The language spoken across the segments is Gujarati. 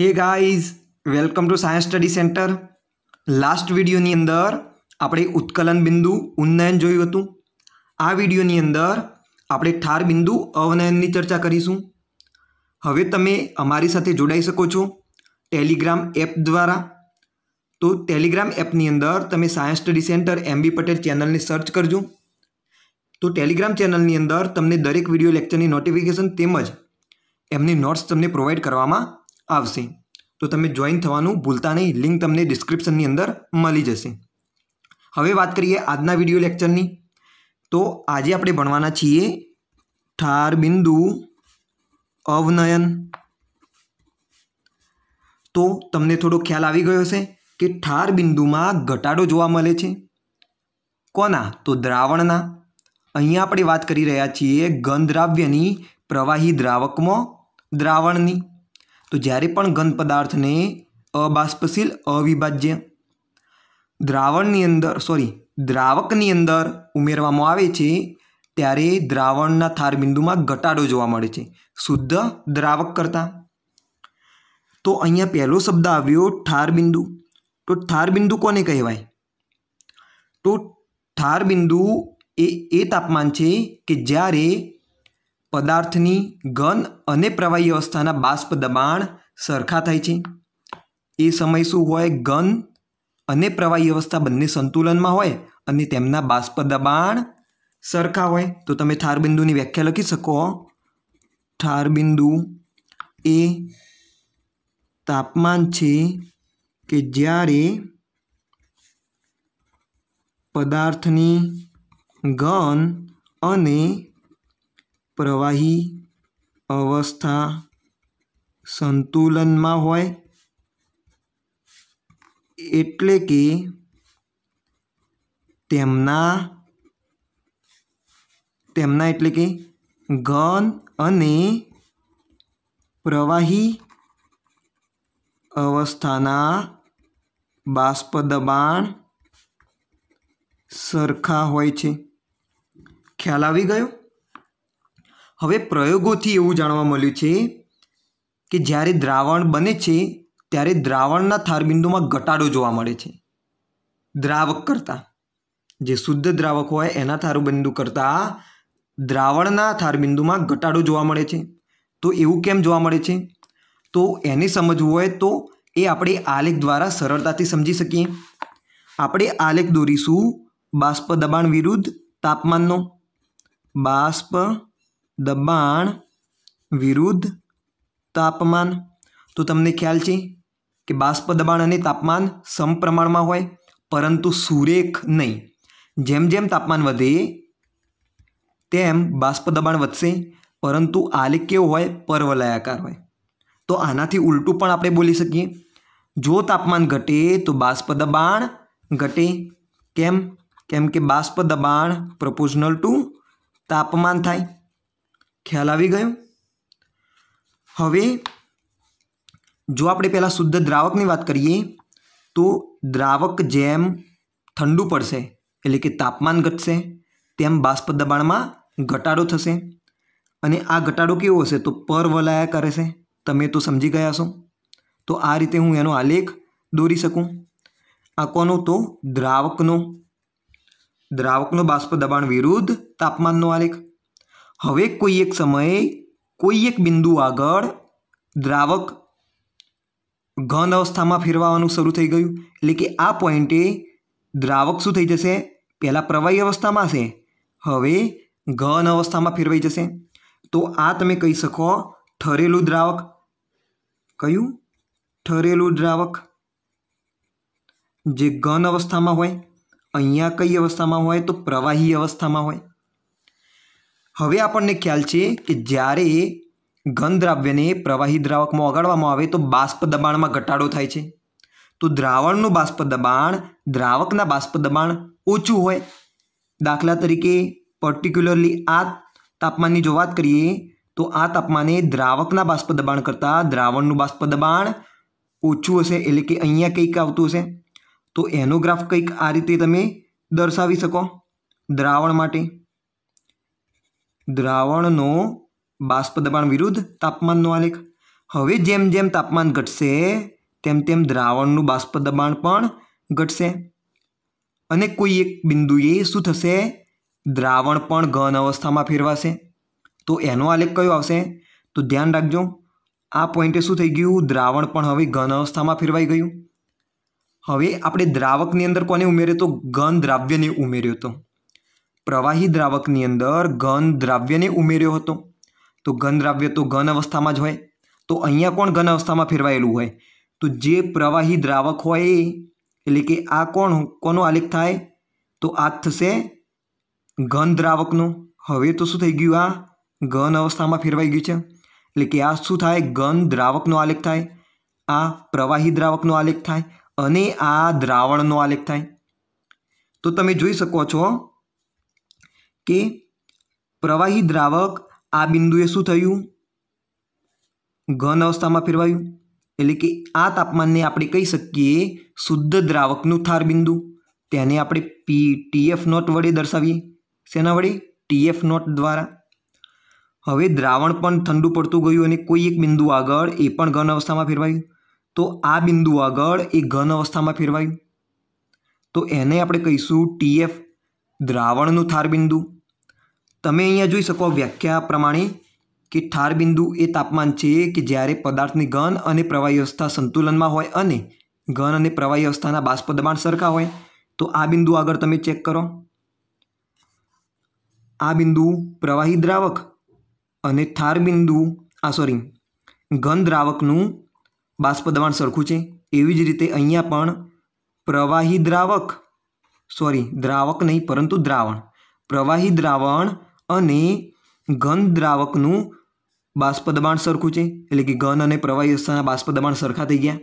હે guys welcome to science study centre last વિડીયોની અંદર આપણે ઉત્કલન બિંદુ ઉન્નયન જોયું હતું આ વિડીયોની અંદર આપણે ઠાર બિંદુ અવનયનની ચર્ચા કરીશું હવે તમે અમારી સાથે જોડાઈ શકો છો ટેલિગ્રામ એપ દ્વારા તો ટેલિગ્રામ એપની અંદર તમે science study centre MB Patel ચેનલને સર્ચ કરજો તો ટેલિગ્રામ ચેનલની અંદર તમને દરેક વિડીયો લેક્ચરની નોટિફિકેશન તેમજ એમની નોટ્સ તમને પ્રોવાઈડ કરવામાં આવશે તો તમે જોઈન થવાનું ભૂલતા નહીં લિંક તમને ડિસ્ક્રિપ્શનની અંદર મળી જશે હવે વાત કરીએ આજના વિડીયો લેક્ચરની તો આજે આપણે ભણવાના છીએ ઠાર બિંદુ અવનયન તો તમને થોડો ખ્યાલ આવી ગયો હશે કે ઠાર બિંદુમાં ઘટાડો જોવા મળે છે કોના તો દ્રાવણના અહીંયા આપણે વાત કરી રહ્યા છીએ ઘન દ્રાવ્યની પ્રવાહી દ્રાવકમાં દ્રાવણની તો જ્યારે પણ ઘન પદાર્થને અબાષ્પશીલ અવિભાજ્ય દ્રાવણની અંદર સોરી દ્રાવકની અંદર ઉમેરવામાં આવે છે ત્યારે દ્રાવણના થારબિંદુમાં ઘટાડો જોવા મળે છે શુદ્ધ દ્રાવક કરતાં તો અહીંયા પહેલો શબ્દ આવ્યો ઠાર બિંદુ તો ઠાર બિંદુ કોને કહેવાય તો ઠાર બિંદુ એ એ તાપમાન છે કે જ્યારે પદાર્થની ઘન અને પ્રવાહી અવસ્થાના બાષ્પ દબાણ સરખા થાય છે એ સમય શું હોય ઘન અને પ્રવાહી અવસ્થા બંને સંતુલનમાં હોય અને તેમના બાષ્પ દબાણ સરખા હોય તો તમે ઠારબિંદુની વ્યાખ્યા લખી શકો ઠારબિંદુ એ તાપમાન છે કે જ્યારે પદાર્થની ઘન અને પ્રવાહી અવસ્થા સંતુલનમાં હોય એટલે કે તેમના તેમના એટલે કે ઘન અને પ્રવાહી અવસ્થાના બાષ્પ દબાણ સરખા હોય છે ખ્યાલ આવી ગયો હવે પ્રયોગોથી એવું જાણવા મળ્યું છે કે જ્યારે દ્રાવણ બને છે ત્યારે દ્રાવણના થારબિંદુમાં ઘટાડો જોવા મળે છે દ્રાવક કરતાં જે શુદ્ધ દ્રાવક હોય એના થારુબિંદુ કરતાં દ્રાવણના થારબિંદુમાં ઘટાડો જોવા મળે છે તો એવું કેમ જોવા મળે છે તો એને સમજવું હોય તો એ આપણે આલેખ દ્વારા સરળતાથી સમજી શકીએ આપણે આલેખ દોરીશું બાષ્પ દબાણ વિરુદ્ધ તાપમાનનો બાષ્પ દબાણ વિરુદ્ધ તાપમાન તો તમને ખ્યાલ છે કે બાષ્પ દબાણ અને તાપમાન સમપ્રમાણમાં હોય પરંતુ સુરેખ નહીં જેમ જેમ તાપમાન વધે તેમ બાષ્પ દબાણ વધશે પરંતુ આલેખ કેવો હોય પર્વલયાકાર હોય તો આનાથી ઉલટું પણ આપણે બોલી શકીએ જો તાપમાન ઘટે તો બાષ્પ દબાણ ઘટે કેમ કેમ કે બાષ્પ દબાણ પ્રપોઝનલ ટુ તાપમાન થાય ખ્યાલ આવી ગયો હવે જો આપણે પહેલાં શુદ્ધ દ્રાવકની વાત કરીએ તો દ્રાવક જેમ ઠંડુ પડશે એટલે કે તાપમાન ઘટશે તેમ બાષ્પ દબાણમાં ઘટાડો થશે અને આ ઘટાડો કેવો હશે તો પર વલાયા કરે છે તમે તો સમજી ગયા છો તો આ રીતે હું એનો આલેખ દોરી શકું આ કોનો તો દ્રાવકનો દ્રાવકનો બાષ્પ દબાણ વિરુદ્ધ તાપમાનનો આલેખ હવે કોઈ એક સમયે કોઈ એક બિંદુ આગળ દ્રાવક ઘન અવસ્થામાં ફેરવાવાનું શરૂ થઈ ગયું એટલે કે આ પોઈન્ટે દ્રાવક શું થઈ જશે પહેલાં પ્રવાહી અવસ્થામાં હશે હવે ઘન અવસ્થામાં ફેરવાઈ જશે તો આ તમે કહી શકો ઠરેલું દ્રાવક કયું ઠરેલું દ્રાવક જે ઘન અવસ્થામાં હોય અહીંયા કઈ અવસ્થામાં હોય તો પ્રવાહી અવસ્થામાં હોય હવે આપણને ખ્યાલ છે કે જ્યારે ઘન દ્રાવ્યને પ્રવાહી દ્રાવકમાં ઓગાળવામાં આવે તો બાષ્પ દબાણમાં ઘટાડો થાય છે તો દ્રાવણનું બાષ્પ દબાણ દ્રાવકના બાષ્પ દબાણ ઓછું હોય દાખલા તરીકે પર્ટિક્યુલરલી આ તાપમાનની જો વાત કરીએ તો આ તાપમાને દ્રાવકના બાષ્પ દબાણ કરતાં દ્રાવણનું બાષ્પ દબાણ ઓછું હશે એટલે કે અહીંયા કંઈક આવતું હશે તો એનો ગ્રાફ કંઈક આ રીતે તમે દર્શાવી શકો દ્રાવણ માટે દ્રાવણનો બાષ્પ દબાણ વિરુદ્ધ તાપમાનનો આલેખ હવે જેમ જેમ તાપમાન ઘટશે તેમ તેમ દ્રાવણનું બાષ્પ દબાણ પણ ઘટશે અને કોઈ એક બિંદુએ શું થશે દ્રાવણ પણ ઘન અવસ્થામાં ફેરવાશે તો એનો આલેખ કયો આવશે તો ધ્યાન રાખજો આ પોઈન્ટે શું થઈ ગયું દ્રાવણ પણ હવે ઘન અવસ્થામાં ફેરવાઈ ગયું હવે આપણે દ્રાવકની અંદર કોને ઉમેર્યો તો ઘન દ્રાવ્યને ઉમેર્યો હતો પ્રવાહી દ્રાવકની અંદર ઘન દ્રાવ્યને ઉમેર્યો હતો તો ઘન દ્રાવ્ય તો ઘન અવસ્થામાં જ હોય તો અહીંયા કોણ ઘન અવસ્થામાં ફેરવાયેલું હોય તો જે પ્રવાહી દ્રાવક હોય એ એટલે કે આ કોણ કોનો આલેખ થાય તો આ થશે ઘન દ્રાવકનો હવે તો શું થઈ ગયું આ ઘન અવસ્થામાં ફેરવાઈ ગયું છે એટલે કે આ શું થાય ઘન દ્રાવકનો આલેખ થાય આ પ્રવાહી દ્રાવકનો આલેખ થાય અને આ દ્રાવણનો આલેખ થાય તો તમે જોઈ શકો છો કે પ્રવાહી દ્રાવક આ બિંદુએ શું થયું ઘન અવસ્થામાં ફેરવાયું એટલે કે આ તાપમાનને આપણે કહી શકીએ શુદ્ધ દ્રાવકનું થાર બિંદુ તેને આપણે પી ટીએફ નોટ વડે દર્શાવીએ શેના વડે ટીએફ નોટ દ્વારા હવે દ્રાવણ પણ ઠંડુ પડતું ગયું અને કોઈ એક બિંદુ આગળ એ પણ ઘન અવસ્થામાં ફેરવાયું તો આ બિંદુ આગળ એ ઘન અવસ્થામાં ફેરવાયું તો એને આપણે કહીશું ટીએફ દ્રાવણનું થારબિંદુ તમે અહીંયા જોઈ શકો વ્યાખ્યા પ્રમાણે કે થારબિંદુ એ તાપમાન છે કે જ્યારે પદાર્થની ઘન અને પ્રવાહી અવસ્થા સંતુલનમાં હોય અને ઘન અને પ્રવાહી અવસ્થાના બાષ્પ દબાણ સરખા હોય તો આ બિંદુ આગળ તમે ચેક કરો આ બિંદુ પ્રવાહી દ્રાવક અને થાર બિંદુ આ સોરી ઘન દ્રાવકનું બાષ્પ દબાણ સરખું છે એવી જ રીતે અહીંયા પણ પ્રવાહી દ્રાવક સોરી દ્રાવક નહીં પરંતુ દ્રાવણ પ્રવાહી દ્રાવણ અને ઘન દ્રાવકનું બાષ્પદબાણ સરખું છે એટલે કે ઘન અને પ્રવાહી અવસ્થાના બાષ્પ સરખા થઈ ગયા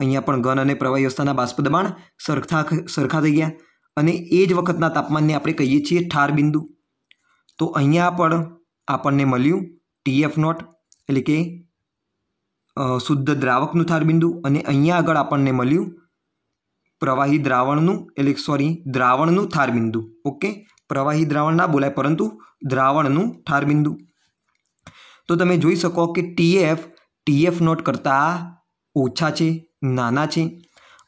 અહીંયા પણ ઘન અને પ્રવાહી અવસ્થાના બાષ્પ સરખા સરખા થઈ ગયા અને એ જ વખતના તાપમાનને આપણે કહીએ છીએ ઠાર બિંદુ તો અહીંયા પણ આપણને મળ્યું ટીએફ નોટ એટલે કે શુદ્ધ દ્રાવકનું ઠાર બિંદુ અને અહીંયા આગળ આપણને મળ્યું પ્રવાહી દ્રાવણનું એટલે સોરી દ્રાવણનું થારબિંદુ ઓકે પ્રવાહી દ્રાવણ ના બોલાય પરંતુ દ્રાવણનું ઠારબિંદુ તો તમે જોઈ શકો કે ટીએફ ટીએફ નોટ કરતાં ઓછા છે નાના છે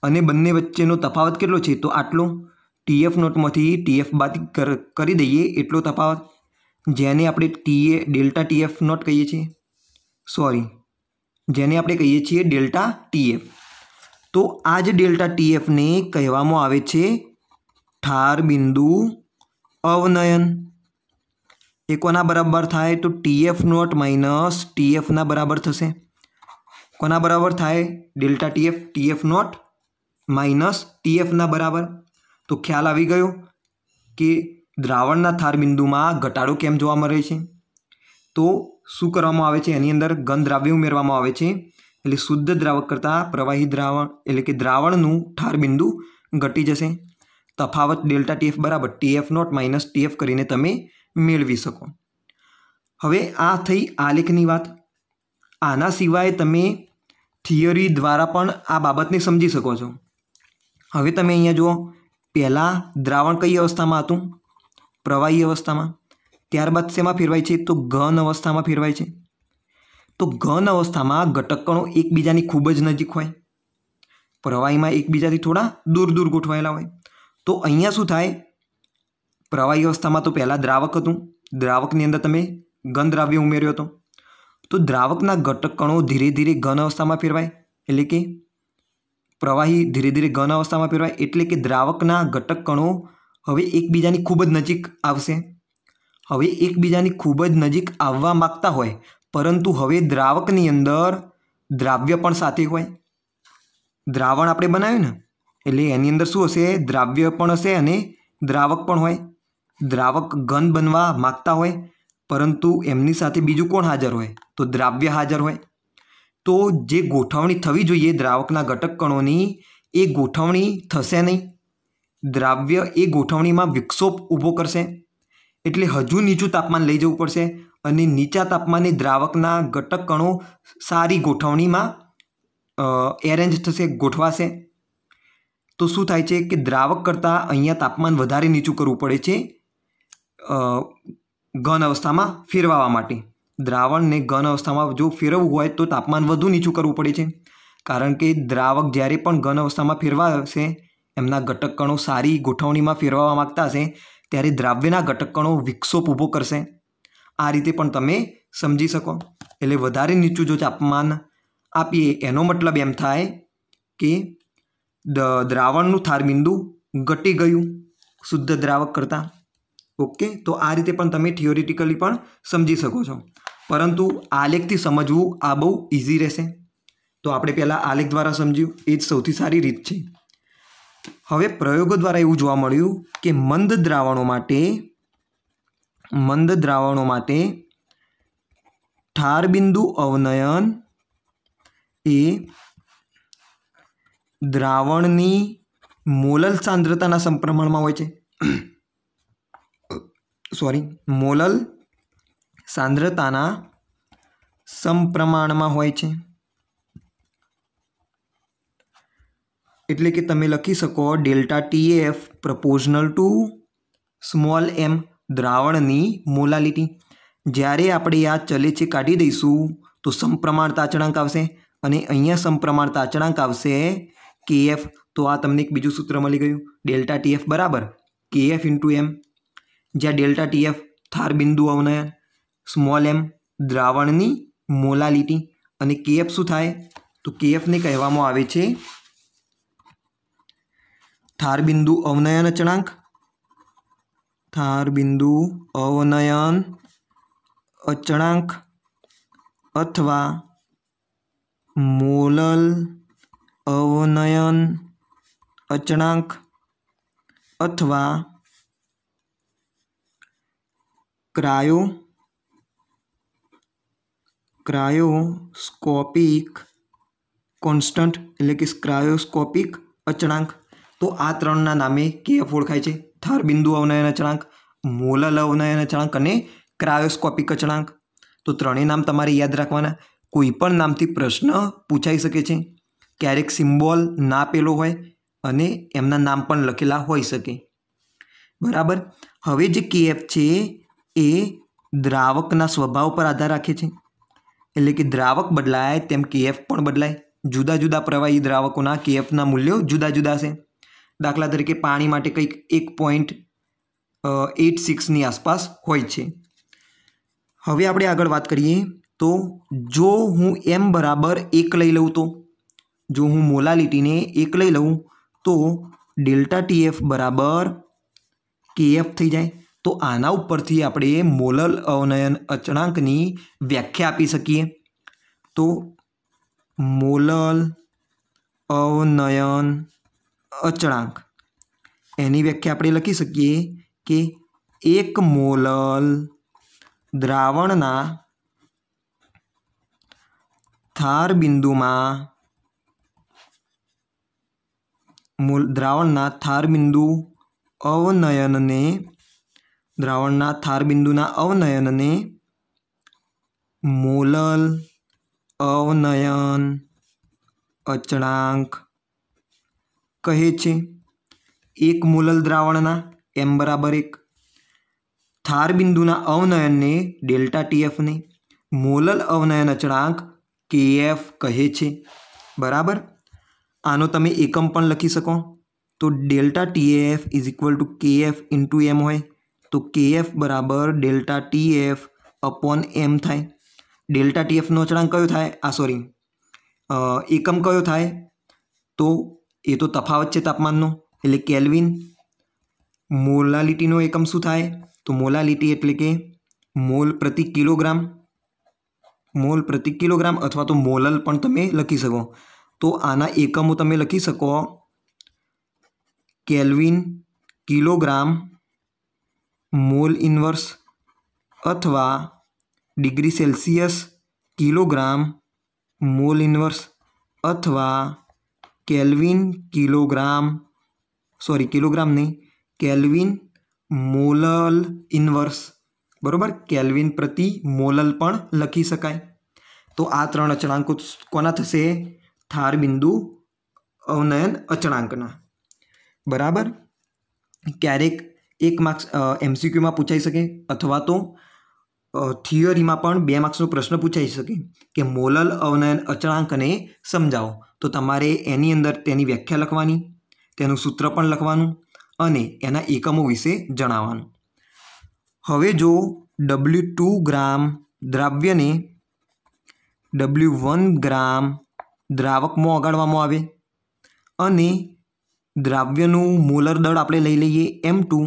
અને બંને વચ્ચેનો તફાવત કેટલો છે તો આટલો ટીએફ નોટમાંથી ટીએફ બાદ કરી દઈએ એટલો તફાવત જેને આપણે ટીએ ડેલ્ટા ટીએફ નોટ કહીએ છીએ સોરી જેને આપણે કહીએ છીએ ડેલ્ટા ટીએફ તો આ જ ડેલ્ટા ટીએફને કહેવામાં આવે છે ઠાર બિંદુ અવનયન એ કોના બરાબર થાય તો ટીએફ નોટ માઇનસ ટીએફના બરાબર થશે કોના બરાબર થાય delta TF TF not minus ટીએફના બરાબર તો ખ્યાલ આવી ગયો કે દ્રાવણના થારબિંદુમાં ઘટાડો કેમ જોવા મળે છે તો શું કરવામાં આવે છે એની અંદર ઘન દ્રાવ્ય ઉમેરવામાં આવે છે એટલે શુદ્ધ દ્રાવક કરતાં પ્રવાહી દ્રાવણ એટલે કે દ્રાવણનું ઠાર બિંદુ ઘટી જશે તફાવત ડેલ્ટા ટીએફ બરાબર ટીએફ નોટ માઇનસ ટીએફ કરીને તમે મેળવી શકો હવે આ થઈ આલેખની વાત આના સિવાય તમે થિયરી દ્વારા પણ આ બાબતને સમજી શકો છો હવે તમે અહીંયા જુઓ પહેલાં દ્રાવણ કઈ અવસ્થામાં હતું પ્રવાહી અવસ્થામાં ત્યારબાદ શેમાં ફેરવાય છે તો ઘન અવસ્થામાં ફેરવાય છે તો ઘન અવસ્થામાં ઘટકકણો એકબીજાની ખૂબ જ નજીક હોય પ્રવાહીમાં એકબીજાથી થોડા દૂર દૂર ગોઠવાયેલા હોય તો અહીંયા શું થાય પ્રવાહી અવસ્થામાં તો પહેલાં દ્રાવક હતું દ્રાવકની અંદર તમે ઘન દ્રાવ્ય ઉમેર્યો હતો તો દ્રાવકના ઘટકણો ધીરે ધીરે ઘન અવસ્થામાં ફેરવાય એટલે કે પ્રવાહી ધીરે ધીરે ઘન અવસ્થામાં ફેરવાય એટલે કે દ્રાવકના ઘટક હવે એકબીજાની ખૂબ જ નજીક આવશે હવે એકબીજાની ખૂબ જ નજીક આવવા માગતા હોય પરંતુ હવે દ્રાવકની અંદર દ્રાવ્ય પણ સાથે હોય દ્રાવણ આપણે બનાવ્યું ને એટલે એની અંદર શું હશે દ્રાવ્ય પણ હશે અને દ્રાવક પણ હોય દ્રાવક ઘન બનવા માગતા હોય પરંતુ એમની સાથે બીજું કોણ હાજર હોય તો દ્રાવ્ય હાજર હોય તો જે ગોઠવણી થવી જોઈએ દ્રાવકના ઘટક કણોની એ ગોઠવણી થશે નહીં દ્રાવ્ય એ ગોઠવણીમાં વિક્ષોપ ઊભો કરશે એટલે હજુ નીચું તાપમાન લઈ જવું પડશે અને નીચા તાપમાને દ્રાવકના ઘટક કણો સારી ગોઠવણીમાં એરેન્જ થશે ગોઠવાશે તો શું થાય છે કે દ્રાવક કરતાં અહીંયા તાપમાન વધારે નીચું કરવું પડે છે ઘન અવસ્થામાં ફેરવાવા માટે દ્રાવણને ઘન અવસ્થામાં જો ફેરવવું હોય તો તાપમાન વધુ નીચું કરવું પડે છે કારણ કે દ્રાવક જ્યારે પણ ઘન અવસ્થામાં ફેરવાશે એમના ઘટક કણો સારી ગોઠવણીમાં ફેરવવા માગતા હશે ત્યારે દ્રાવ્યના ઘટક કણો વિક્ષોપ ઊભો કરશે આ રીતે પણ તમે સમજી શકો એટલે વધારે નીચું જો તાપમાન આપીએ એનો મતલબ એમ થાય કે દ્રાવણનું થારબિંદુ ઘટી ગયું શુદ્ધ દ્રાવક કરતાં ઓકે તો આ રીતે પણ તમે થિયોરિટિકલી પણ સમજી શકો છો પરંતુ આલેખથી સમજવું આ બહુ ઇઝી રહેશે તો આપણે પહેલાં આલેખ દ્વારા સમજ્યું એ જ સૌથી સારી રીત છે હવે પ્રયોગો દ્વારા એવું જોવા મળ્યું કે મંદ દ્રાવણો માટે મંદ દ્રાવણો માટે ઠારબિંદુ અવનયન એ દ્રાવણની મોલલ સાંદ્રતાના સંપ્રમણમાં હોય છે સોરી મોલલ સાંદ્રતાના સમપ્રમાણમાં હોય છે એટલે કે તમે લખી શકો delta T F proportional to small M દ્રાવણની મોલાલિટી જ્યારે આપણે આ ચલે છે કાઢી દઈશું તો સમપ્રમાણતા અચળાંક આવશે અને અહીંયા સમપ્રમાણતા અચળાંક આવશે કેએફ તો આ તમને એક બીજું સૂત્ર મળી ગયું ડેલ્ટા ટીએફ બરાબર કેએફ ઇન્ટુ એમ જ્યાં ડેલ્ટા ટીએફ થાર બિંદુ અવનયન સ્મોલ એમ દ્રાવણની મોલાલિટી અને કેએફ શું થાય તો કેએફને કહેવામાં આવે છે થાર બિંદુ અવનયન અચળાંક સ્થાર બિંદુ અવનયન અચળાંક અથવા મોલલ અવનયન અચળાંક અથવા ક્રાયો ક્રાયોસ્કોપિક કોન્સ્ટન્ટ એટલે કે ક્રાયોસ્કોપિક અચળાંક તો આ ત્રણના નામે કેએફ ઓળખાય છે ધાર બિંદુ અવનયન અચળાંક મોલલ અવનયન અચળાંક અને ક્રાયોસ્કોપિક અચળાંક તો ત્રણેય નામ તમારે યાદ રાખવાના કોઈ પણ નામથી પ્રશ્ન પૂછાઈ શકે છે ક્યારેક સિમ્બોલ ના પેલો હોય અને એમના નામ પણ લખેલા હોઈ શકે બરાબર હવે જે કેએફ છે એ દ્રાવકના સ્વભાવ પર આધાર રાખે છે એટલે કે દ્રાવક બદલાય તેમ કેએફ પણ બદલાય જુદા જુદા પ્રવાહી દ્રાવકોના કેએફના મૂલ્યો જુદા જુદા છે દાખલા તરીકે પાણી માટે કંઈક એક પોઈન્ટ એટ સિક્સની આસપાસ હોય છે હવે આપણે આગળ વાત કરીએ તો જો હું એમ બરાબર એક લઈ લઉં તો જો હું મોલાલિટીને એક લઈ લઉં તો ડેલ્ટા ટીએફ બરાબર કેએફ થઈ જાય તો આના ઉપરથી આપણે મોલલ અવનયન અચળાંકની વ્યાખ્યા આપી શકીએ તો મોલલ અવનયન અચળાંક એની વ્યાખ્યા આપણે લખી શકીએ કે એક મોલલ દ્રાવણના થાર બિંદુમાં મૂલ દ્રાવણના થાર બિંદુ અવનયનને દ્રાવણના થાર બિંદુના અવનયનને મોલલ અવનયન અચળાંક કહે છે એક મોલલ દ્રાવણના એમ બરાબર એક થાર બિંદુના અવનયનને ડેલ્ટા ટીએફને મોલલ અવનયન અચળાંક એફ કહે છે બરાબર આનો તમે એકમ પણ લખી શકો તો delta TF is equal to કે કેએફ ઇન્ટુ એમ હોય તો કે એફ બરાબર ડેલ્ટા ટીએફ અપોન એમ થાય ડેલ્ટા ટીએફનો અચળાંક કયો થાય આ સોરી એકમ કયો થાય તો એ તો તફાવત છે તાપમાનનો એટલે કેલ્વિન મોલાલિટીનો એકમ શું થાય તો મોલાલિટી એટલે કે મોલ પ્રતિ કિલોગ્રામ મોલ પ્રતિ કિલોગ્રામ અથવા તો મોલલ પણ તમે લખી શકો તો આના એકમો તમે લખી શકો કેલ્વિન કિલોગ્રામ મોલ ઇન્વર્સ અથવા degree Celsius kilogram mole inverse અથવા કેલ્વિન કિલોગ્રામ સોરી કિલોગ્રામ નહીં કેલ્વિન મોલલ ઇન્વર્સ બરાબર કેલ્વિન પ્રતિ મોલલ પણ લખી શકાય તો આ ત્રણ અચળાંકો કોના થશે થાર બિંદુ અવનયન અચળાંકના બરાબર ક્યારેક એક માર્ક્સ એમસીક્યુમાં પૂછાઈ શકે અથવા તો થિયરીમાં પણ બે માર્ક્સનો પ્રશ્ન પૂછાઈ શકે કે મોલલ અવનયન અચળાંકને સમજાવો તો તમારે એની અંદર તેની વ્યાખ્યા લખવાની તેનું સૂત્ર પણ લખવાનું અને એના એકમો વિશે જણાવવાનું હવે જો ડબલ્યુ ટુ ગ્રામ દ્રાવ્યને ડબલ્યુ વન ગ્રામ દ્રાવકમાં ઓગાળવામાં આવે અને દ્રાવ્યનું મોલર દળ આપણે લઈ લઈએ એમ ટુ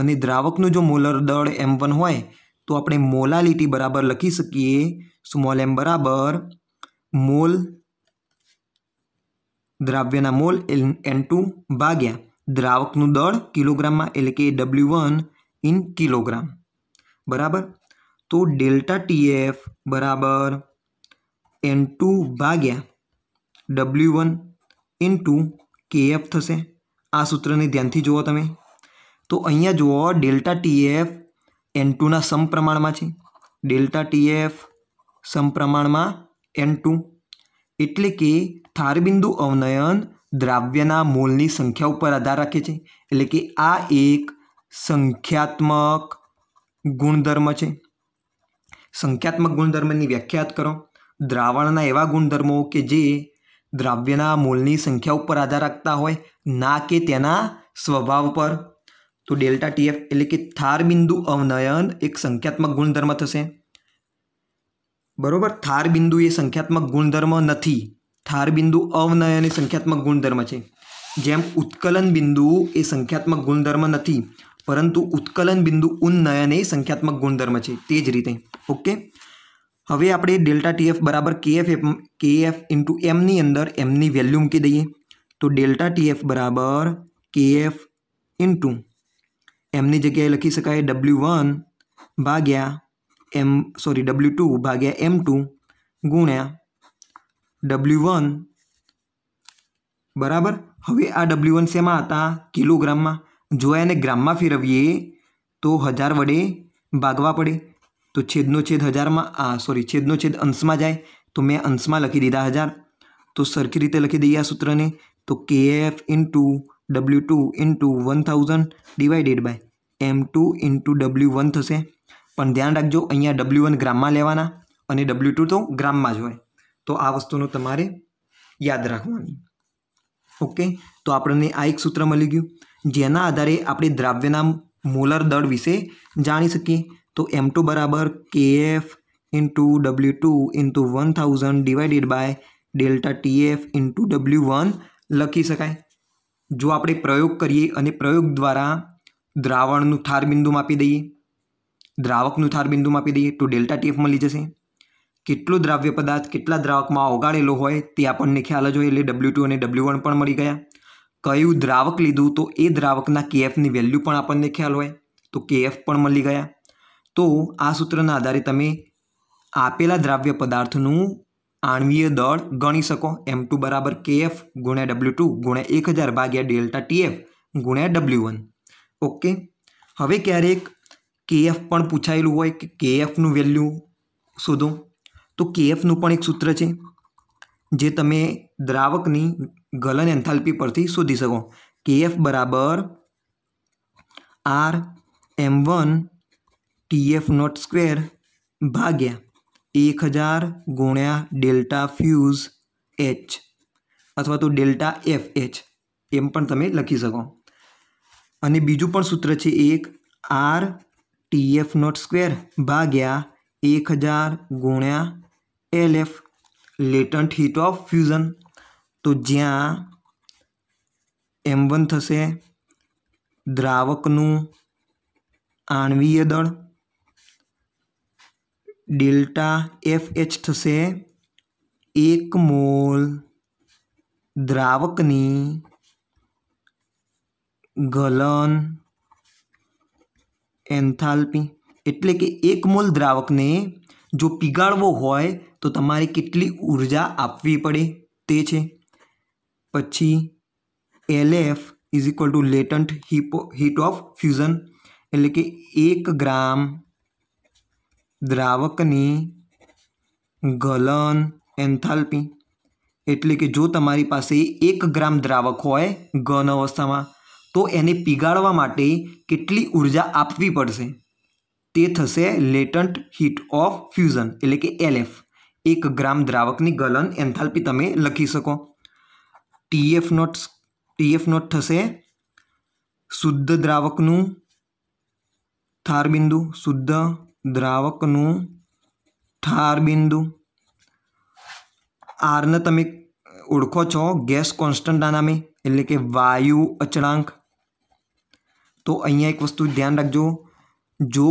અને દ્રાવકનું જો મોલર દળ એમ વન હોય તો આપણે મોલાલિટી બરાબર લખી શકીએ સ્મોલ એમ બરાબર મોલ દ્રાવ્યના મોલ એન ટુ ભાગ્યા દ્રાવકનું દળ કિલોગ્રામમાં એટલે કે ડબલ્યુ વન ઇન કિલોગ્રામ બરાબર તો ડેલ્ટા ટીએફ બરાબર એન ટુ ભાગ્યા ડબલ્યુ વન ઇન્ટુ કેએફ થશે આ સૂત્રને ધ્યાનથી જુઓ તમે તો અહીંયા જુઓ ડેલ્ટા ટીએફ એન ટુના સમપ્રમાણમાં છે ડેલ્ટા ટીએફ સમપ્રમાણમાં એન ટુ એટલે કે થારબિંદુ અવનયન દ્રાવ્યના મોલની સંખ્યા ઉપર આધાર રાખે છે એટલે કે આ એક સંખ્યાત્મક ગુણધર્મ છે સંખ્યાત્મક ગુણધર્મની વ્યાખ્યાત કરો દ્રાવણના એવા ગુણધર્મો કે જે દ્રાવ્યના મોલની સંખ્યા ઉપર આધાર રાખતા હોય ના કે તેના સ્વભાવ પર તો ડેલ્ટા ટીએફ એટલે કે થાર બિંદુ અવનયન એક સંખ્યાત્મક ગુણધર્મ થશે બરાબર થાર બિંદુ એ સંખ્યાત્મક ગુણધર્મ નથી થાર બિંદુ અવનયની સંખ્યાત્મક ગુણધર્મ છે જેમ ઉત્કલન બિંદુ એ સંખ્યાત્મક ગુણધર્મ નથી પરંતુ ઉત્કલન બિંદુ ઉન્નયન એ સંખ્યાત્મક ગુણધર્મ છે તે જ રીતે ઓકે હવે આપણે ડેલ્ટા ટીએફ બરાબર કેએફ કેએફ ઇન્ટુ એમની અંદર એમની વેલ્યુ મૂકી દઈએ તો ડેલ્ટા ટીએફ બરાબર કેએફ ઇન્ટુ એમની જગ્યાએ લખી શકાય ડબલ્યુ વન ભાગ્યા એમ સોરી ડબલ્યુ ટુ ભાગ્યા એમ ટુ ગુણ્યા ડબલ્યુ વન બરાબર હવે આ ડબલ્યુ વન શેમાં હતા કિલોગ્રામમાં જો એને ગ્રામમાં ફેરવીએ તો હજાર વડે ભાગવા પડે તો છેદનો છેદ હજારમાં આ સોરી છેદનો છેદ અંશમાં જાય તો મેં અંશમાં લખી દીધા હજાર તો સરખી રીતે લખી દઈએ આ સૂત્રને તો K F into W two into one thousand divided by M two into W one થશે પણ ધ્યાન રાખજો અહીંયા ડબલ્યુ વન ગ્રામમાં લેવાના અને ડબલ્યુ તો ગ્રામમાં જ હોય તો આ વસ્તુનું તમારે યાદ રાખવાની ઓકે તો આપણને આ એક સૂત્ર મળી ગયું જેના આધારે આપણે દ્રાવ્યના મોલર દળ વિશે જાણી શકીએ તો એમ ટુ બરાબર કે KF into W two into one thousand divided by delta TF into W one લખી શકાય જો આપણે પ્રયોગ કરીએ અને પ્રયોગ દ્વારા દ્રાવણનું થાર બિંદુ માપી દઈએ દ્રાવકનું થાર બિંદુ માપી દઈએ તો ડેલ્ટા ટીએફ મળી જશે કેટલો દ્રાવ્ય પદાર્થ કેટલા દ્રાવકમાં ઓગાળેલો હોય તે આપણને ખ્યાલ જ હોય એટલે ડબલ્યુ ટુ અને ડબલ્યુ વન પણ મળી ગયા કયું દ્રાવક લીધું તો એ દ્રાવકના કેએફની વેલ્યુ પણ આપણને ખ્યાલ હોય તો કેએફ પણ મળી ગયા તો આ સૂત્રના આધારે તમે આપેલા દ્રાવ્ય પદાર્થનું આણવીય દળ ગણી શકો એમ ટુ બરાબર કેએફ ગુણ્યા ડબલ્યુ ટુ ગુણ્યા એક હજાર ભાગ્યા ડેલ્ટા ટીએફ ગુણ્યા ડબલ્યુ વન ઓકે હવે ક્યારેક કેએફ પણ પૂછાયેલું હોય કે કેએફનું વેલ્યુ શોધો તો કેએફનું પણ એક સૂત્ર છે જે તમે દ્રાવકની ગલન એન્થાલ્પી પરથી શોધી શકો કેએફ બરાબર R M one TF not square ભાગ્યા એક હજાર ગુણ્યા ડેલ્ટા ફ્યુઝ એચ અથવા તો ડેલ્ટા એફ એચ એમ પણ તમે લખી શકો અને બીજું પણ સૂત્ર છે એક આર ટીએફ નોટ સ્ક્વેર ભાગ્યા એક હજાર ગુણ્યા LF latent heat of fusion તો જ્યાં એમ વન થશે દ્રાવકનું આણવીય દળ ડેલ્ટા એફ એચ થશે એક મોલ દ્રાવકની ગલન એન્થાલ્પી એટલે કે એક મોલ દ્રાવકને જો પીગાળવો હોય તો તમારે કેટલી ઉર્જા આપવી પડે તે છે પછી LF is equal to latent હિપો હીટ ઓફ ફ્યુઝન એટલે કે એક ગ્રામ દ્રાવકની ગલન એન્થાલ્પી એટલે કે જો તમારી પાસે એક ગ્રામ દ્રાવક હોય ઘન અવસ્થામાં તો એને પીગાળવા માટે કેટલી ઉર્જા આપવી પડશે તે થશે લેટન્ટ હીટ ઓફ ફ્યુઝન એટલે કે એલએફ એક ગ્રામ દ્રાવકની ગલન એન્થાલ્પી તમે લખી શકો ટીએફ નોટ ટીએફ નોટ થશે શુદ્ધ દ્રાવકનું થારબિંદુ શુદ્ધ દ્રાવકનું થારબિંદુ આરને તમે ઓળખો છો ગેસ કોન્સ્ટન્ટ નામે એટલે કે વાયુ અચળાંક તો અહીંયા એક વસ્તુ ધ્યાન રાખજો જો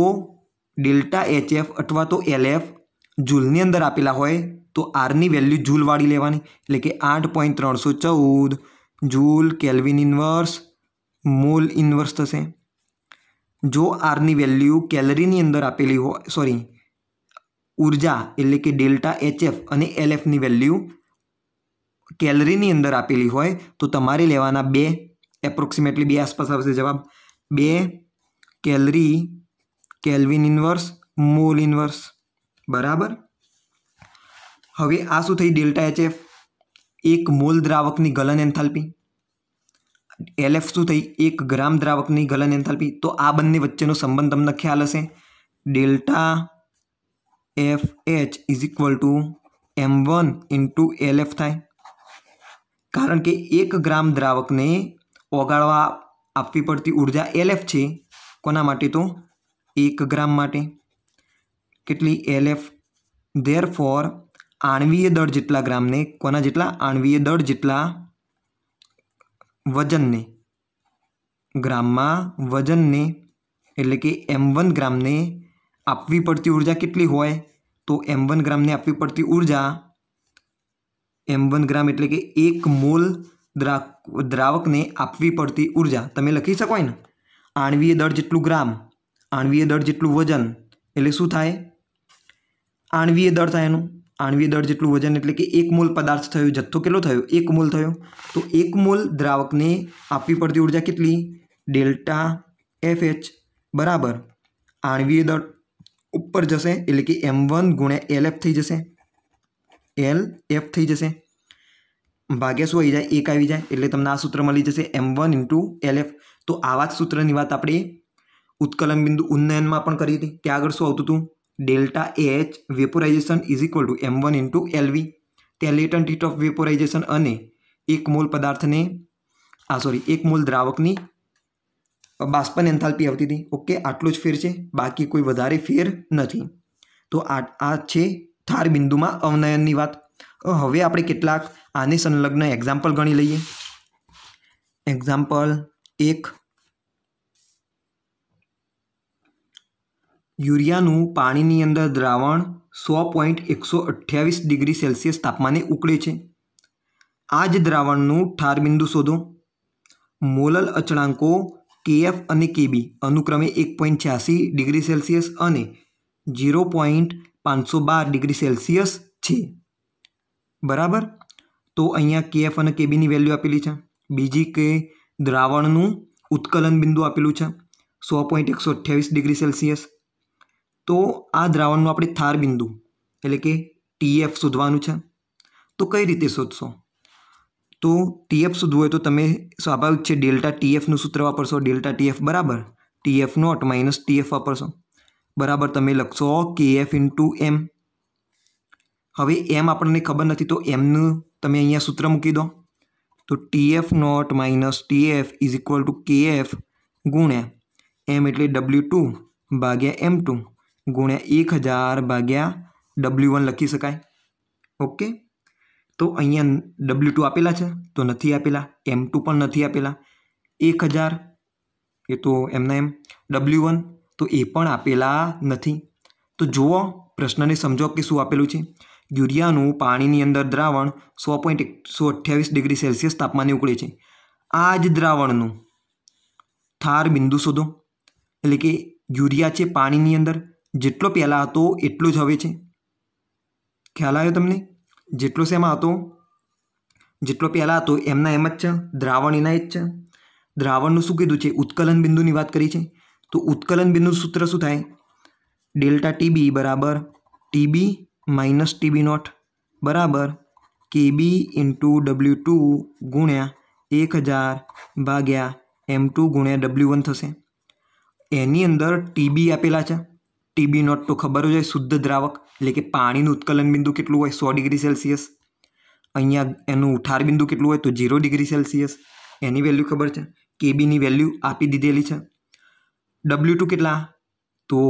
ડેલ્ટા એચએફ અથવા તો એલએફ જૂલની અંદર આપેલા હોય તો આરની વેલ્યુ જૂલવાળી લેવાની એટલે કે આઠ પોઈન્ટ ત્રણસો ચૌદ joule kelvin inverse mole inverse થશે જો આરની વેલ્યુ કેલરીની અંદર આપેલી હોય સોરી ઉર્જા એટલે કે ડેલ્ટા એચએફ અને એલએફની વેલ્યુ કેલરીની અંદર આપેલી હોય તો તમારે લેવાના બે એપ્રોક્સિમેટલી બે આસપાસ આવશે જવાબ બે calorie kelvin inverse mole inverse બરાબર હવે આ શું થઈ ડેલ્ટા એચએફ એક મોલ દ્રાવકની ગલન એન્થાલ્પી એલએફ શું થઈ એક ગ્રામ દ્રાવકની ગલન એન્થાલ્પી તો આ બંને વચ્ચેનો સંબંધ તમને ખ્યાલ હશે delta F H is equal to M one into F થાય કારણ કે એક ગ્રામ દ્રાવકને ઓગાળવા આપવી પડતી ઉર્જા એલએફ છે કોના માટે તો એક ગ્રામ માટે કેટલી એલએફ ધેર ફોર આણવીય દળ જેટલા ગ્રામને કોના જેટલા આણવીય દળ જેટલા વજનને ગ્રામમાં વજનને એટલે કે એમ વન ગ્રામને આપવી પડતી ઉર્જા કેટલી હોય તો એમ વન ગ્રામને આપવી પડતી ઉર્જા એમ વન ગ્રામ એટલે કે એક મોલ દ્રા દ્રાવકને આપવી પડતી ઉર્જા તમે લખી શકો ને આણવીય દળ જેટલું ગ્રામ આણવીય દળ જેટલું વજન એટલે શું થાય આણવીય દળ થાય એનું આણવીય દળ જેટલું વજન એટલે કે એક મોલ પદાર્થ થયો જથ્થો કેટલો થયો એક મોલ થયો તો એક મોલ દ્રાવકને આપવી પડતી ઉર્જા કેટલી ડેલ્ટા એફ એચ બરાબર આણવીય દળ ઉપર જશે એટલે કે એમ વન ગુણ્યા એલ એફ થઈ જશે એલ એફ થઈ જશે ભાગ્યા શું આવી જાય એક આવી જાય એટલે તમને આ સૂત્ર મળી જશે M one into L F તો આવા જ સૂત્રની વાત આપણે ઉત્કલન બિંદુ ઉન્નયનમાં પણ કરી હતી ત્યાં આગળ શું આવતું હતું delta H vaporisation is equal to M one into LV ત્યાં લેટન્ટ હીટ ઓફ વેપોરાઇઝેશન અને એક મોલ પદાર્થને આ સોરી એક મોલ દ્રાવકની બાષ્પન એન્થાલ્પી આવતી હતી ઓકે આટલો જ ફેર છે બાકી કોઈ વધારે ફેર નથી તો આ આ છે થાર બિંદુમાં અવનયનની વાત હવે આપણે કેટલાક આને સંલગ્ન એક્ઝામ્પલ ગણી લઈએ એક્ઝામ્પલ એક યુરિયાનું પાણીની અંદર દ્રાવણ સો પોઈન્ટ એકસો અઠ્યાવીસ ડિગ્રી સેલ્સિયસ તાપમાને ઉકળે છે આ જ દ્રાવણનું ઠારબિંદુ શોધો મોલલ અચળાંકો કેએફ અને કેબી અનુક્રમે એક પોઈન્ટ છ્યાસી ડિગ્રી સેલ્સિયસ અને ઝીરો પોઈન્ટ પાંચસો બાર ડિગ્રી સેલ્સિયસ છે બરાબર તો અહીંયા કેએફ અને કેબીની વેલ્યુ આપેલી છે બીજી કે દ્રાવણનું ઉત્કલન બિંદુ આપેલું છે સો પોઈન્ટ એકસો અઠ્યાવીસ ડિગ્રી સેલ્સિયસ તો આ દ્રાવણનું આપણે થાર બિંદુ એટલે કે ટીએફ શોધવાનું છે તો કઈ રીતે શોધશો તો ટીએફ શોધવું હોય તો તમે સ્વાભાવિક છે ડેલ્ટા ટીએફનું સૂત્ર વાપરશો ડેલ્ટા ટીએફ બરાબર ટીએફ નોટ માઇનસ ટીએફ વાપરશો બરાબર તમે લખશો કે કેએફ ઇન્ટુ એમ હવે એમ આપણને ખબર નથી તો એમનું તમે અહીંયા સૂત્ર મૂકી દો તો T F not minus T F is equal to K F ગુણ્યા એમ એટલે ડબલ્યુ ટુ ભાગ્યા એમ ટુ ગુણ્યા એક હજાર ભાગ્યા ડબલ્યુ વન લખી શકાય ઓકે તો અહીંયા ડબલ્યુ ટુ આપેલા છે તો નથી આપેલા એમ ટુ પણ નથી આપેલા એક હજાર એ તો એમના એમ ડબલ્યુ વન તો એ પણ આપેલા નથી તો જુઓ પ્રશ્નને સમજો કે શું આપેલું છે યુરિયાનું પાણીની અંદર દ્રાવણ સો પોઈન્ટ એકસો અઠ્યાવીસ ડિગ્રી સેલ્સિયસ તાપમાને ઉકળે છે આ જ દ્રાવણનું થાર બિંદુ શોધો એટલે કે યુરિયા છે પાણીની અંદર જેટલો પહેલાં હતો એટલો જ હવે છે ખ્યાલ આવ્યો તમને જેટલો શેમાં હતો જેટલો પહેલાં હતો એમના એમ જ છે દ્રાવણ એના જ છે દ્રાવણનું શું કીધું છે ઉત્કલન બિંદુની વાત કરી છે તો ઉત્કલન બિંદુ સૂત્ર શું થાય ડેલ્ટા ટીબી બરાબર ટીબી માઇનસ ટીબી નોટ બરાબર કેબી ઇન્ટુ ડબલ્યુ ટુ ગુણ્યા એક હજાર ભાગ્યા એમ ટુ ગુણ્યા ડબલ્યુ વન થશે એની અંદર ટીબી આપેલા છે ટીબી નોટ તો ખબર જ હોય શુદ્ધ દ્રાવક એટલે કે પાણીનું ઉત્કલન બિંદુ કેટલું હોય સો ડિગ્રી સેલ્સિયસ અહીંયા એનું ઉઠાર બિંદુ કેટલું હોય તો ઝીરો ડિગ્રી સેલ્સિયસ એની વેલ્યુ ખબર છે કેબીની વેલ્યુ આપી દીધેલી છે ડબલ્યુ ટુ કેટલા તો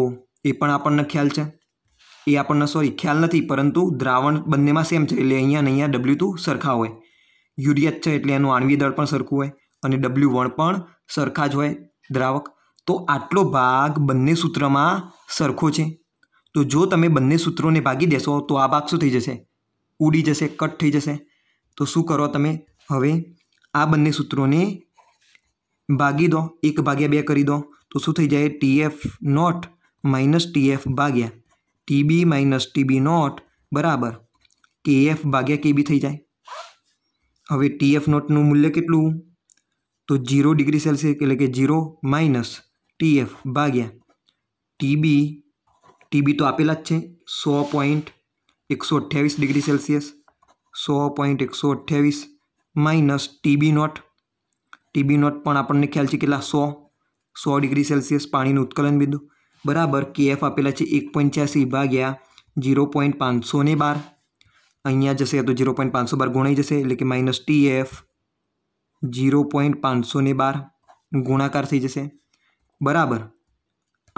એ પણ આપણને ખ્યાલ છે એ આપણને સોરી ખ્યાલ નથી પરંતુ દ્રાવણ બંનેમાં સેમ છે એટલે અહીંયા અહીંયા ડબલ્યુ ટુ સરખા હોય યુરિયા છે એટલે એનું આણવી દળ પણ સરખું હોય અને ડબલ્યુ વણ પણ સરખા જ હોય દ્રાવક તો આટલો ભાગ બંને સૂત્રમાં સરખો છે તો જો તમે બંને સૂત્રોને ભાગી દેશો તો આ ભાગ શું થઈ જશે ઉડી જશે કટ થઈ જશે તો શું કરો તમે હવે આ બંને સૂત્રોને ભાગી દો એક ભાગ્યા બે કરી દો તો શું થઈ જાય ટીએફ નોટ માઇનસ ટીએફ ભાગ્યા ટીબી માઇનસ ટીબી નોટ બરાબર કેએફ ભાગ્યા કેબી થઈ જાય હવે ટીએફ નોટનું મૂલ્ય કેટલું તો જીરો ડિગ્રી સેલ્સિયસ એટલે કે ઝીરો માઇનસ ટીએફ ભાગ્યા ટીબી ટીબી તો આપેલા જ છે સો પોઈન્ટ એકસો અઠ્યાવીસ ડિગ્રી સેલ્સિયસ સો પોઈન્ટ એકસો અઠ્યાવીસ minus TB not TB not પણ આપણને ખ્યાલ છે કેટલા સો સો ડિગ્રી સેલ્સિયસ પાણીનું ઉત્કલન બિંદુ બરાબર કેએફ આપેલા છે એક પંચ્યાસી ભાગ્યા જીરો પોઈન્ટ પાંચસો ને બાર અહીંયા જશે તો જીરો પોઈન્ટ પાંચસો બાર ગુણાઈ જશે એટલે કે minus T F zero point પાંચસો ને બાર ગુણાકાર થઈ જશે બરાબર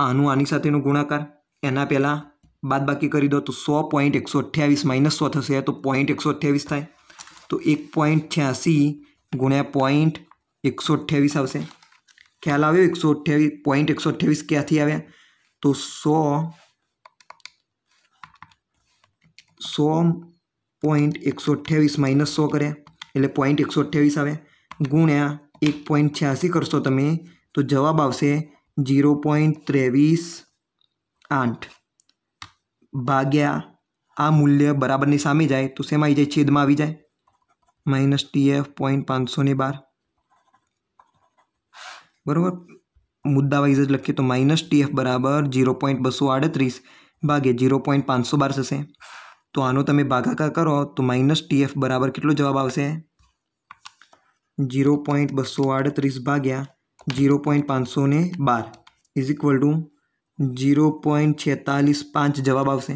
આનું આની સાથેનો ગુણાકાર એના પહેલાં બાદબાકી કરી દો તો સો પોઈન્ટ એકસો અઠ્યાવીસ માઇનસ સો થશે તો પોઈન્ટ એકસો અઠ્યાવીસ થાય તો એક પોઈન્ટ છ્યાસી ગુણ્યા પોઈન્ટ એકસો અઠ્યાવીસ આવશે ખ્યાલ આવ્યો એકસો અઠ્યાવીસ પોઈન્ટ એકસો અઠ્યાવીસ ક્યાંથી આવ્યા તો સો સો પોઈન્ટ એકસો અઠ્યાવીસ માઇનસ સો કરે એટલે પોઈન્ટ એકસો અઠ્યાવીસ આવે ગુણ્યા એક પોઈન્ટ છ્યાસી કરશો તમે તો જવાબ આવશે જીરો પોઈન્ટ ત્રેવીસ આઠ ભાગ્યા આ મૂલ્ય બરાબરની સામે જાય તો શેમાં આવી જાય છેદમાં આવી જાય માઇનસ ટીએફ પોઈન્ટ પાંચસો ને બાર બરાબર મુદ્દા वाइज લખી તો -tf = 0.238 / 0.512 તો આનો તમે ભાગાકાર કરો તો -tf = કેટલો જવાબ આવશે 0.238 / 0.512 = 0.465 જવાબ આવશે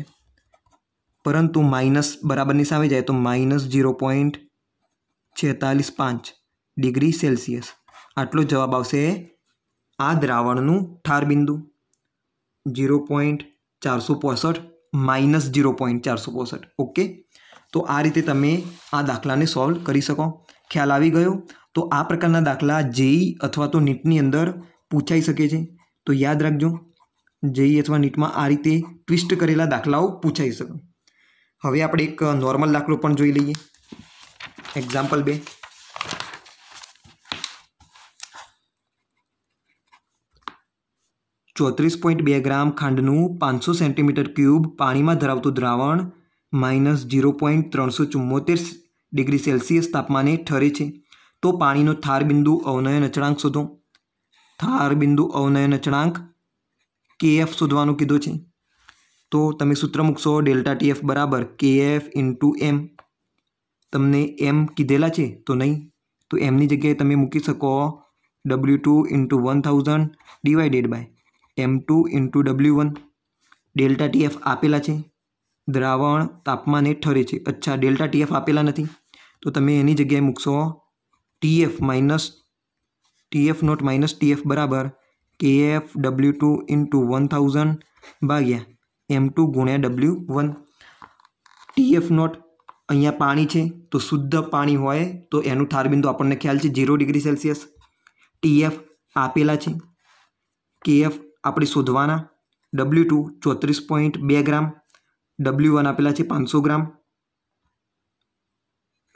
પરંતુ માઈનસ બરાબર ની સાઈ જઈએ તો -0.465 ડિગ્રી સેલ્સિયસ આટલો જવાબ આવશે આ દ્રાવણનું ઠાર બિંદુ જીરો પોઈન્ટ ચારસો પોસઠ માઇનસ જીરો પોઈન્ટ ચારસો પોસઠ ઓકે તો આ રીતે તમે આ દાખલાને સોલ્વ કરી શકો ખ્યાલ આવી ગયો તો આ પ્રકારના દાખલા જેઈ અથવા તો નીટની અંદર પૂછાઈ શકે છે તો યાદ રાખજો જેઈ અથવા નીટમાં આ રીતે ટ્વિસ્ટ કરેલા દાખલાઓ પૂછાઈ શકે હવે આપણે એક નોર્મલ દાખલો પણ જોઈ લઈએ એક્ઝામ્પલ બે ચોત્રીસ પોઈન્ટ બે ગ્રામ ખાંડનું પાંચસો સેન્ટીમીટર ક્યુબ પાણીમાં ધરાવતું દ્રાવણ માઇનસ જીરો પોઈન્ટ ત્રણસો ચુમ્મોતેર ડિગ્રી સેલ્સિયસ તાપમાને ઠરે છે તો પાણીનો થાર બિંદુ અવનયન અચળાંક શોધો થાર બિંદુ અવનયન અચળાંક કેએફ શોધવાનું કીધું છે તો તમે સૂત્ર મૂકશો ડેલ્ટા ટીએફ બરાબર કેએફ ઇન્ટુ એમ તમને એમ કીધેલા છે તો નહીં તો એમની જગ્યાએ તમે મૂકી શકો W two into one thousand divided by M two into W one delta TF આપેલા છે દ્રાવણ તાપમાને ઠરે છે અચ્છા ડેલ્ટા ટીએફ આપેલા નથી તો તમે એની જગ્યાએ મૂકશો TF minus TF not minus TF બરાબર K F W two into one thousand ભાગ્યા એમ ટુ ગુણ્યા ડબલ્યુ વન ટીએફ નોટ અહીંયા પાણી છે તો શુદ્ધ પાણી હોય તો એનું ઠારબિંદુ આપણને ખ્યાલ છે ઝીરો ડિગ્રી સેલ્સિયસ ટીએફ આપેલા છે કે એફ આપણે શોધવાના ડબલ્યુ ટુ ચોત્રીસ પોઈન્ટ બે ગ્રામ ડબલ્યુ વન આપેલા છે પાંચસો gram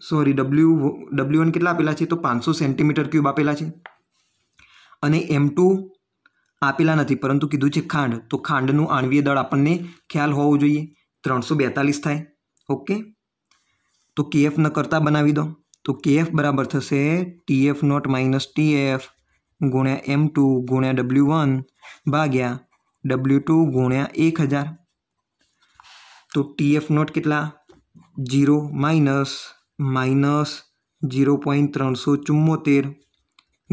sorry W W one કેટલા આપેલા છે તો પાંચસો સેન્ટીમીટર ક્યુબ આપેલા છે અને એમ ટુ આપેલા નથી પરંતુ કીધું છે ખાંડ તો ખાંડનું આણવીય દળ આપણને ખ્યાલ હોવું જોઈએ ત્રણસો બેતાલીસ થાય ઓકે તો કેએફ ન કરતાં બનાવી દો તો કેએફ બરાબર થશે ટીએફ નોટ માઇનસ ટીએફ ગુણ્યા એમ ટુ ગુણ્યા ડબલ્યુ વન ભાગ્યા ડબલ્યુ ટુ ગુણ્યા એક હજાર તો ટીએફ નોટ કેટલા zero minus minus zero point ત્રણસો ચુમ્મોતેર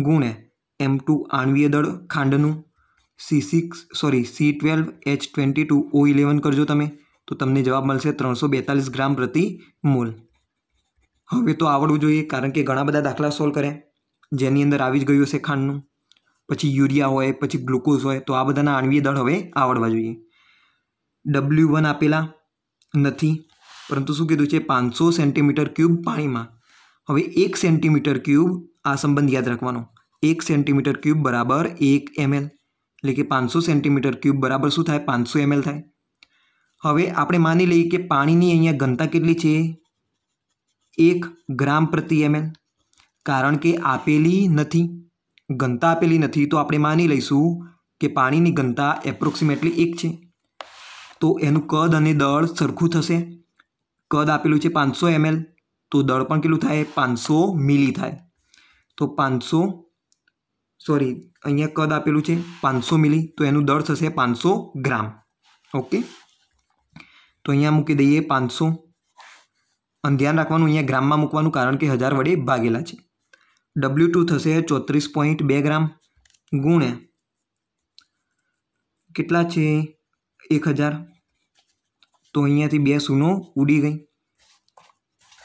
ગુણ્યા એમ ટુ આણવીય દળ ખાંડનું C six sorry C twelve H twenty two O eleven કરજો તમે તો તમને જવાબ મળશે ત્રણસો બેતાલીસ ગ્રામ પ્રતિ મોલ હવે તો આવડવું જોઈએ કારણ કે ઘણા બધા દાખલા સોલ્વ કર્યા જેની અંદર આવી જ ગયું હશે ખાંડનું પછી યુરિયા હોય પછી ગ્લુકોઝ હોય તો આ બધાના આણવીય દળ હવે આવડવા જોઈએ ડબલ્યુ વન આપેલા નથી પરંતુ શું કીધું છે પાંચસો સેન્ટીમીટર ક્યુબ પાણીમાં હવે એક સેન્ટીમીટર ક્યુબ આ સંબંધ યાદ રાખવાનો એક સેન્ટીમીટર ક્યુબ બરાબર એક એમએલ એટલે કે પાંચસો સેન્ટીમીટર ક્યુબ બરાબર શું થાય પાંચસો એમએલ થાય હવે આપણે માની લઈએ કે પાણીની અહીંયા ઘનતા કેટલી છે એક ગ્રામ પ્રતિ એમએલ કારણ કે આપેલી નથી ઘનતા આપેલી નથી તો આપણે માની લઈશું કે પાણીની ઘનતા એપ્રોક્સિમેટલી એક છે તો એનું કદ અને દળ સરખું થશે કદ આપેલું છે પાંચસો એમએલ તો દળ પણ કેટલું થાય પાંચસો મિલી થાય તો પાંચસો સોરી અહીંયા કદ આપેલું છે પાંચસો મિલી તો એનું દળ થશે પાંચસો ગ્રામ ઓકે તો અહીંયા મૂકી દઈએ પાંચસો અને ધ્યાન રાખવાનું અહીંયા ગ્રામમાં મૂકવાનું કારણ કે હજાર વડે ભાગેલા છે डब्ल्यू टू थे चौतरीस पॉइंट बे ग्राम गुण के एक हज़ार तो अँ सूनो उड़ी गई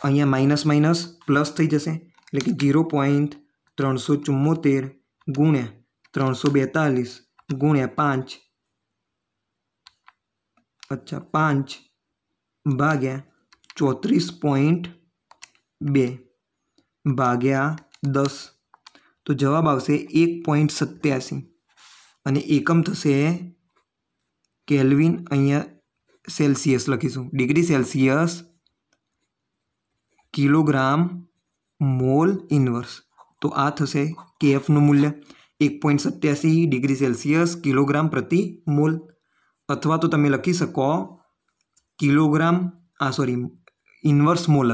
अँ माइनस माइनस प्लस थी जैसे कि जीरो पॉइंट त्रो चुम्बोतेर गुण्य त्रो बेतालीस गुण्य पांच अच्छा पांच भाग्या चौतरीस पॉइंट बे भाग्या દસ તો જવાબ આવશે એક પોઈન્ટ સત્યાસી અને એકમ થશે કેલ્વિન અહીંયા સેલ્સિયસ લખીશું degree Celsius kilogram mole inverse તો આ થશે કેએફનું મૂલ્ય એક પોઈન્ટ સત્યાસી ડિગ્રી સેલ્સિયસ કિલોગ્રામ પ્રતિ મોલ અથવા તો તમે લખી શકો કિલોગ્રામ આ sorry inverse molal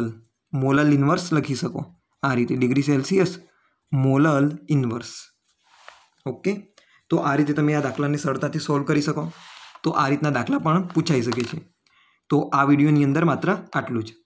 molal inverse લખી શકો આ રીતે degree Celsius molal inverse okay તો આ રીતે તમે આ દાખલાને સરળતાથી સોલ્વ કરી શકો તો આ રીતના દાખલા પણ પૂછાઈ શકે છે તો આ વિડીયોની અંદર માત્ર આટલું જ